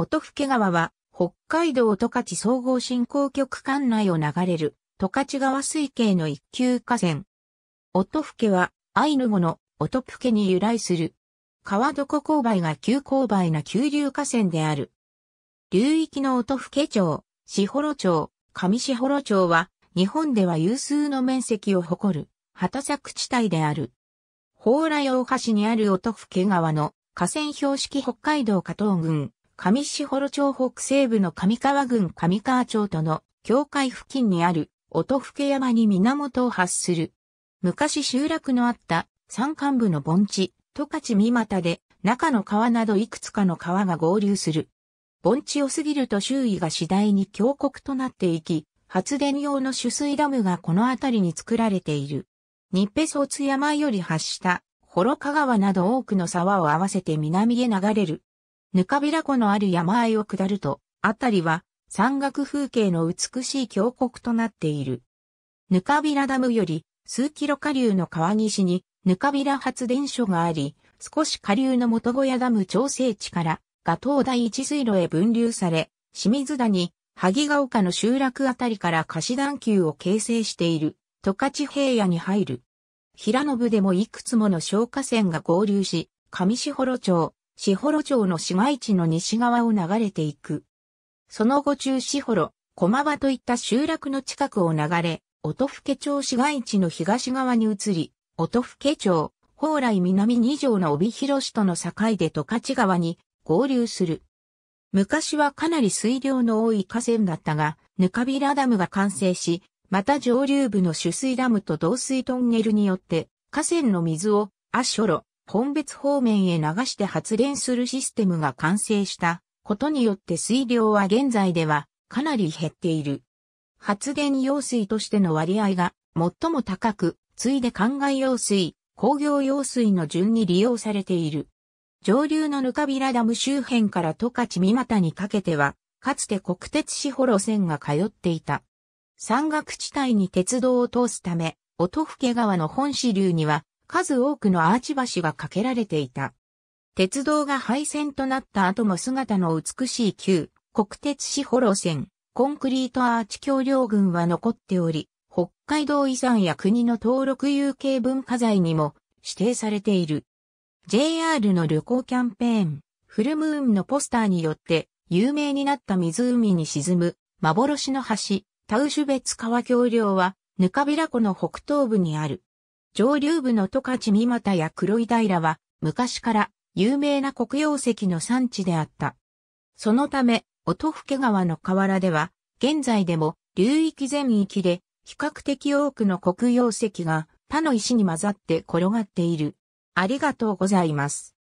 音更川は、北海道十勝総合振興局管内を流れる、十勝川水系の一級河川。音更は、アイヌ語の音更に由来する。川床勾配が急勾配な急流河川である。流域の音更町、四幌町、上四幌町は、日本では有数の面積を誇る、畑作地帯である。蓬莱大橋にある音更川の河川標識北海道加藤郡、上士幌町北西部の上川郡上川町との境界付近にある音更山に源を発する。昔集落のあった山間部の盆地、十勝三股で中の川などいくつかの川が合流する。盆地を過ぎると周囲が次第に峡谷となっていき、発電用の取水ダムがこの辺りに作られている。日平総津山より発した、幌香川など多くの沢を合わせて南へ流れるぬかびら湖のある山あいを下ると、あたりは山岳風景の美しい峡谷となっている。ぬかびらダムより数キロ下流の川岸にぬかびら発電所があり、少し下流の元小屋ダム調整地からが東大一水路へ分流され、清水谷、萩ヶ丘の集落あたりから貸し段丘を形成している十勝平野に入る。平野部でもいくつもの消火線が合流し、上士幌町、シホロ町の市街地の西側を流れていく。その後中シホロ、駒場といった集落の近くを流れ、音更町市街地の東側に移り、音更町、蓬莱南二条の帯広市との境で十勝川に合流する。昔はかなり水量の多い河川だったが、ぬかびらダムが完成し、また上流部の取水ダムと導水トンネルによって、河川の水を、アショロ、本別方面へ流して発電するシステムが完成したことによって水量は現在ではかなり減っている。発電用水としての割合が最も高く、次いで灌漑用水、工業用水の順に利用されている。上流のぬかびらダム周辺から十勝三股にかけては、かつて国鉄士保路線が通っていた。山岳地帯に鉄道を通すため、音更川の本支流には数多くのアーチ橋が架けられていた。鉄道が廃線となった後も姿の美しい旧国鉄市保路線、コンクリートアーチ橋梁群は残っており、北海道遺産や国の登録有形文化財にも指定されている。JR の旅行キャンペーン、フルムーンのポスターによって有名になった湖に沈む幻の橋、タウシュベツ川橋梁は、ヌカビラ湖の北東部にある。上流部の十勝三股や黒井平は、昔から有名な黒曜石の産地であった。そのため、音更川の河原では、現在でも流域全域で比較的多くの黒曜石が他の石に混ざって転がっている。ありがとうございます。